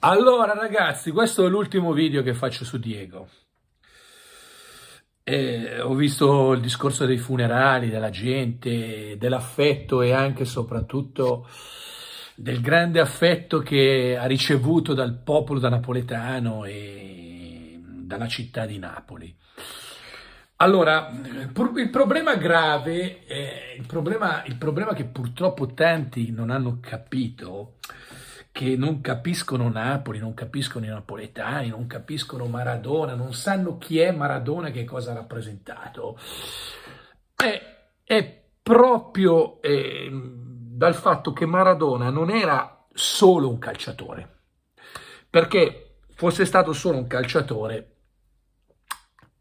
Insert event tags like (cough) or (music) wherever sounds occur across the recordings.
Allora ragazzi, questo è l'ultimo video che faccio su Diego. Eh, ho visto il discorso dei funerali, della gente, dell'affetto e anche e soprattutto del grande affetto che ha ricevuto dal popolo da napoletano e dalla città di Napoli. Allora, il problema grave, eh, il problema, il problema che purtroppo tanti non hanno capito, che non capiscono Napoli, non capiscono i napoletani, non capiscono Maradona, non sanno chi è Maradona e che cosa ha rappresentato, è, è proprio eh, dal fatto che Maradona non era solo un calciatore, perché fosse stato solo un calciatore,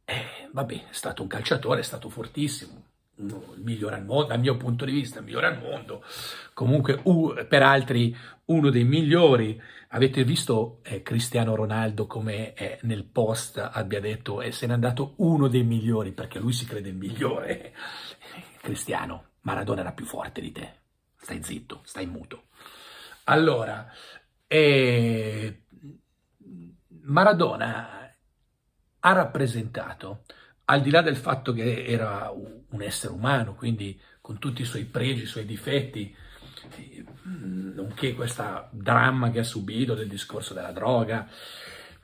eh, vabbè, è stato un calciatore, è stato fortissimo, il migliore al mondo, dal mio punto di vista, il migliore al mondo, comunque per altri uno dei migliori. Avete visto eh, Cristiano Ronaldo come eh, nel post abbia detto e eh, se n'è andato uno dei migliori perché lui si crede il migliore. (laughs) Cristiano, Maradona era più forte di te. Stai zitto, stai muto. Allora, eh, Maradona ha rappresentato al di là del fatto che era un essere umano, quindi con tutti i suoi pregi, i suoi difetti, mm, nonché questo dramma che ha subito del discorso della droga,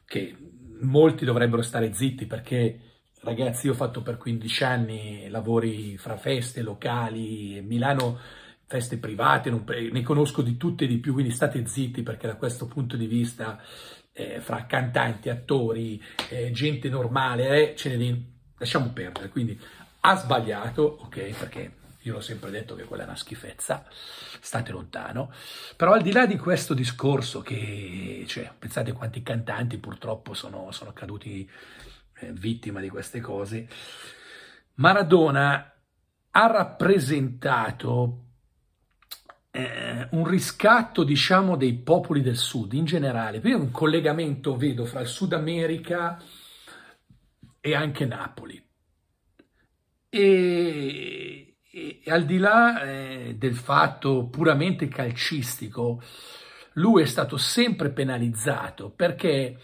che molti dovrebbero stare zitti perché, ragazzi, io ho fatto per 15 anni lavori fra feste locali, Milano, feste private, non, ne conosco di tutte e di più, quindi state zitti perché da questo punto di vista eh, fra cantanti, attori, eh, gente normale, eh, ce ne lasciamo perdere. Quindi ha sbagliato, ok, perché io l'ho sempre detto che quella è una schifezza, state lontano. Però al di là di questo discorso che, cioè, pensate quanti cantanti purtroppo sono, sono caduti eh, vittima di queste cose, Maradona ha rappresentato eh, un riscatto, diciamo, dei popoli del Sud in generale. Io un collegamento vedo fra il Sud America e anche Napoli. E, e, e al di là eh, del fatto puramente calcistico, lui è stato sempre penalizzato perché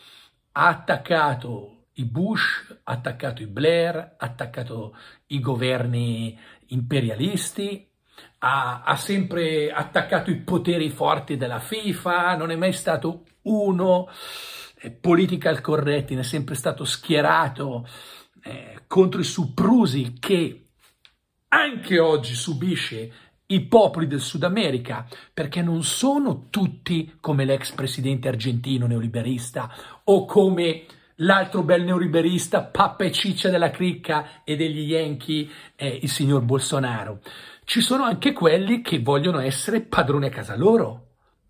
ha attaccato i Bush, ha attaccato i Blair, ha attaccato i governi imperialisti, ha, ha sempre attaccato i poteri forti della FIFA, non è mai stato uno eh, political correcting, è sempre stato schierato eh, contro i soprusi che anche oggi subisce i popoli del Sud America, perché non sono tutti come l'ex presidente argentino neoliberista o come l'altro bel neoliberista pappa e ciccia della cricca e degli Yankee, eh, il signor Bolsonaro. Ci sono anche quelli che vogliono essere padroni a casa loro,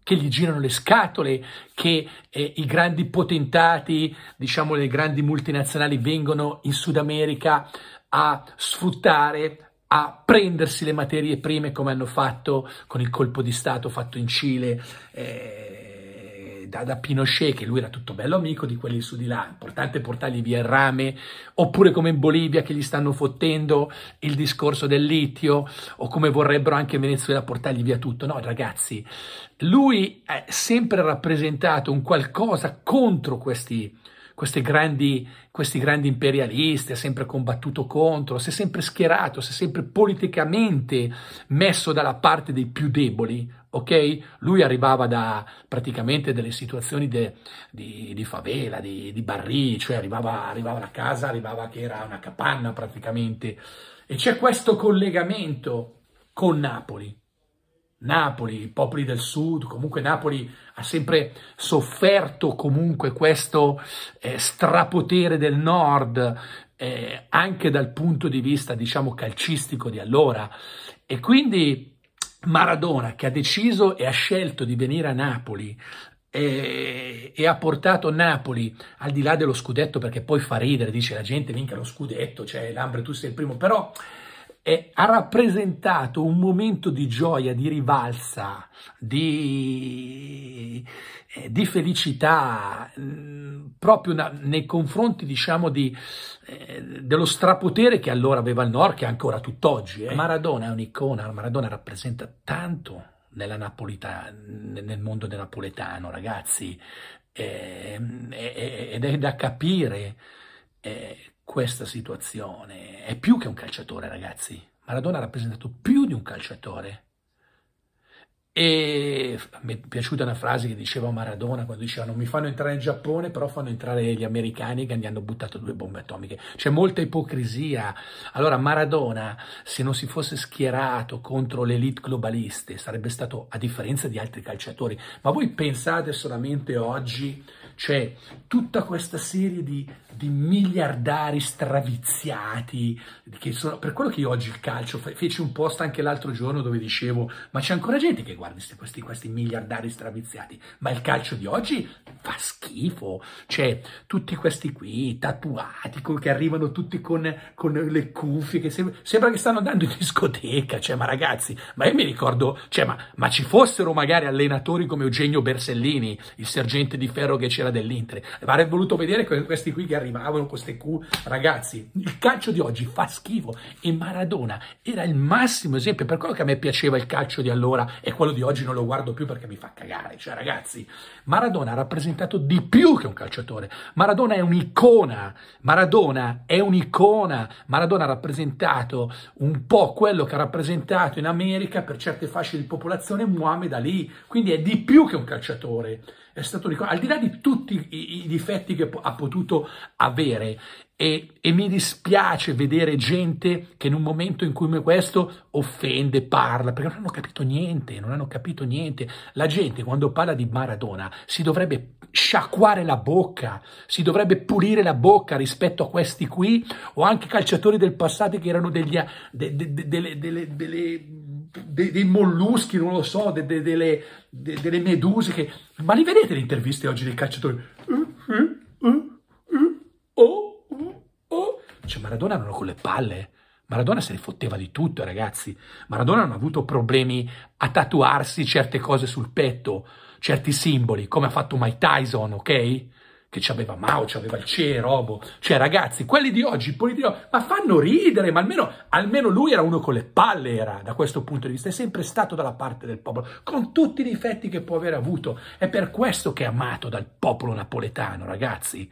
che gli girano le scatole, che eh, i grandi potentati, diciamo le grandi multinazionali vengono in Sud America a sfruttare, a prendersi le materie prime come hanno fatto con il colpo di Stato fatto in Cile. Eh, da, da, Pinochet, che lui era tutto bello amico di quelli su di là, importante portargli via il rame, oppure come in Bolivia che gli stanno fottendo il discorso del litio, o come vorrebbero anche in Venezuela portargli via tutto. No, ragazzi, lui è sempre rappresentato un qualcosa contro questi questi grandi, questi grandi imperialisti, ha sempre combattuto contro, si è sempre schierato, si è sempre politicamente messo dalla parte dei più deboli, ok? Lui arrivava da praticamente delle situazioni de, di, di, favela, di, di barri, cioè arrivava, arrivava la casa, arrivava che era una capanna praticamente, e c'è questo collegamento con Napoli, Napoli, i popoli del sud, comunque Napoli ha sempre sofferto comunque questo eh, strapotere del nord, eh, anche dal punto di vista, diciamo, calcistico di allora. E quindi Maradona, che ha deciso e ha scelto di venire a Napoli eh, e, ha portato Napoli al di là dello scudetto, perché poi fa ridere, dice la gente, minchia lo scudetto, cioè Lambre tu sei il primo, però eh, ha rappresentato un momento di gioia, di rivalsa, di, eh, di felicità, mh, mm, proprio una, nei confronti, diciamo, di, eh, dello strapotere che allora aveva il Nord, che ancora tutt'oggi. Eh. Maradona è un'icona, Maradona rappresenta tanto nel mondo del napoletano, ragazzi, ehm, ed è da capire eh, questa situazione. È più che un calciatore, ragazzi. Maradona ha rappresentato più di un calciatore. E mi è piaciuta una frase che diceva Maradona quando diceva non mi fanno entrare in Giappone, però fanno entrare gli americani che gli hanno buttato due bombe atomiche. C'è molta ipocrisia. Allora Maradona, se non si fosse schierato contro l'elite elite globaliste, sarebbe stato a differenza di altri calciatori. Ma voi pensate solamente oggi, c'è cioè, tutta questa serie di, di miliardari straviziati, che sono, per quello che io oggi il calcio feci un post anche l'altro giorno dove dicevo ma c'è ancora gente che guarda guardi questi, questi miliardari straviziati, ma il calcio di oggi fa schifo. Cioè, tutti questi qui, tatuati, che arrivano tutti con, con le cuffie, che sembra, sembra che stanno andando in discoteca. Cioè, ma ragazzi, ma io mi ricordo, cioè, ma, ma ci fossero magari allenatori come Eugenio Bersellini, il sergente di ferro che c'era dell'Inter. Avrei voluto vedere questi qui che arrivavano, con queste Q. Ragazzi, il calcio di oggi fa schifo. E Maradona era il massimo esempio. Per quello che a me piaceva il calcio di allora e quello di oggi non lo guardo più perché mi fa cagare. Cioè, ragazzi, Maradona rappresenta diventato di più che un calciatore. Maradona è un'icona, Maradona è un'icona, Maradona ha rappresentato un po' quello che ha rappresentato in America per certe fasce di popolazione Muhammad Ali, quindi è di più che un calciatore è stato ricordato, al di là di tutti i, i difetti che po- ha potuto avere, e, e, mi dispiace vedere gente che in un momento in cui questo offende, parla, perché non hanno capito niente, non hanno capito niente. La gente quando parla di Maradona si dovrebbe sciacquare la bocca, si dovrebbe pulire la bocca rispetto a questi qui o anche calciatori del passato che erano degli, de, de, de, delle, delle, delle, dei molluschi, non lo so, delle de, delle meduse che... Ma li vedete le interviste oggi dei calciatori? Uh, oh, oh, oh. Cioè Maradona erano con le palle. Eh. Maradona se ne fotteva di tutto, ragazzi. Maradona non ha avuto problemi a tatuarsi certe cose sul petto, certi simboli, come ha fatto Mike Tyson, ok? che c'aveva Mao, c'aveva il CE, Robo. Cioè, ragazzi, quelli di oggi, quelli di oggi, ma fanno ridere, ma almeno, almeno, lui era uno con le palle, era, da questo punto di vista, è sempre stato dalla parte del popolo, con tutti i difetti che può aver avuto. È per questo che è amato dal popolo napoletano, ragazzi.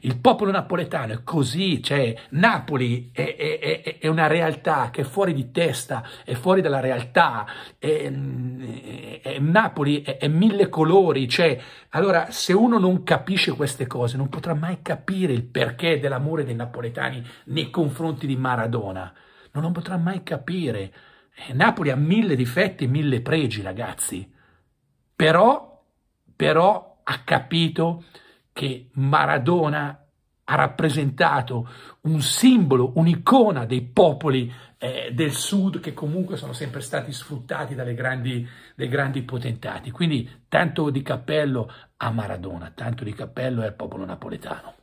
Il popolo napoletano è così, cioè Napoli è, è, è una realtà che è fuori di testa, è fuori dalla realtà, è, Napoli è, mille colori, cioè allora se uno non capisce queste cose non potrà mai capire il perché dell'amore dei napoletani nei confronti di Maradona, non lo potrà mai capire. Eh, Napoli ha mille difetti e mille pregi, ragazzi, però, però ha capito che che Maradona ha rappresentato un simbolo, un'icona dei popoli eh, del sud che comunque sono sempre stati sfruttati grandi, dai grandi potentati. Quindi tanto di cappello a Maradona, tanto di cappello al popolo napoletano.